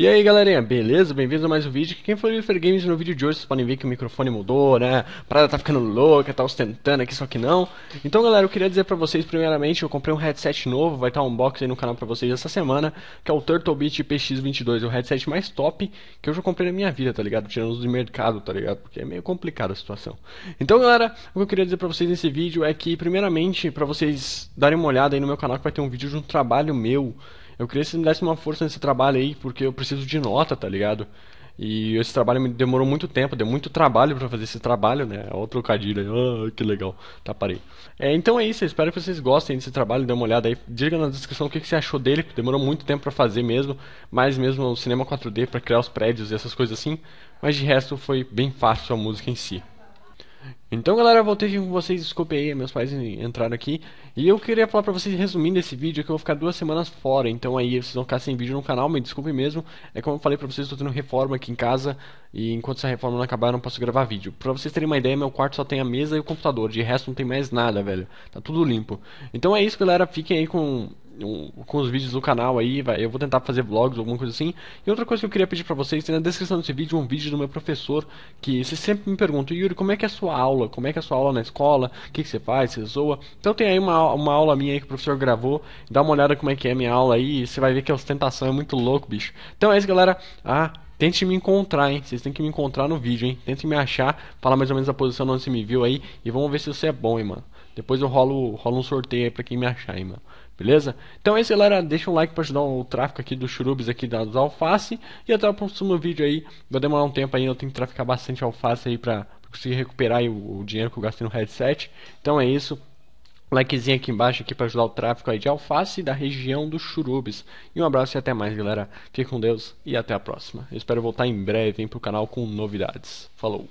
E aí galerinha, beleza? Bem-vindos a mais um vídeo. Quem o Lifer Games no vídeo de hoje, vocês podem ver que o microfone mudou, né? A parada tá ficando louca, tá ostentando aqui, só que não. Então galera, eu queria dizer pra vocês primeiramente, eu comprei um headset novo, vai estar tá um unboxing aí no canal pra vocês essa semana, que é o Turtlebit PX22, o headset mais top que eu já comprei na minha vida, tá ligado? Tirando os do mercado, tá ligado? Porque é meio complicada a situação. Então galera, o que eu queria dizer pra vocês nesse vídeo é que primeiramente, pra vocês darem uma olhada aí no meu canal que vai ter um vídeo de um trabalho meu eu queria que você me desse uma força nesse trabalho aí, porque eu preciso de nota, tá ligado? E esse trabalho me demorou muito tempo, deu muito trabalho para fazer esse trabalho, né? Olha o trocadilho aí, ah, que legal. Tá, parei. É, então é isso, eu espero que vocês gostem desse trabalho, dê uma olhada aí. Diga na descrição o que, que você achou dele, que demorou muito tempo para fazer mesmo, mais mesmo o cinema 4D para criar os prédios e essas coisas assim. Mas de resto foi bem fácil a música em si. Então galera, voltei aqui com vocês, desculpe aí, meus pais entraram aqui E eu queria falar pra vocês, resumindo esse vídeo, que eu vou ficar duas semanas fora Então aí vocês vão ficar sem vídeo no canal, me desculpe mesmo É como eu falei pra vocês, eu tô tendo reforma aqui em casa E enquanto essa reforma não acabar, eu não posso gravar vídeo Pra vocês terem uma ideia, meu quarto só tem a mesa e o computador De resto não tem mais nada, velho Tá tudo limpo Então é isso galera, fiquem aí com um, com os vídeos do canal aí, vai, eu vou tentar fazer vlogs, alguma coisa assim. E outra coisa que eu queria pedir para vocês, tem na descrição desse vídeo um vídeo do meu professor, que vocês sempre me perguntam, Yuri, como é que é a sua aula? Como é que é a sua aula na escola? O que, que você faz? Você zoa? Então tem aí uma, uma aula minha aí que o professor gravou, dá uma olhada como é que é a minha aula aí, você vai ver que a ostentação é muito louco, bicho. Então é isso, galera. Ah, Tente me encontrar, hein? Vocês têm que me encontrar no vídeo, hein? Tente me achar, fala mais ou menos a posição onde você me viu aí e vamos ver se você é bom, hein, mano. Depois eu rolo, rolo um sorteio aí pra quem me achar, hein, mano. Beleza? Então é isso, galera. Deixa um like pra ajudar o tráfico aqui dos churubes aqui das alface. E até o próximo vídeo aí. Vai demorar um tempo aí. eu tenho que traficar bastante alface aí pra conseguir recuperar aí o, o dinheiro que eu gastei no headset. Então é isso likezinho aqui embaixo aqui para ajudar o tráfego aí de Alface da região dos Churubes. E um abraço e até mais, galera. Fique com Deus e até a próxima. Eu espero voltar em breve hein, pro canal com novidades. Falou.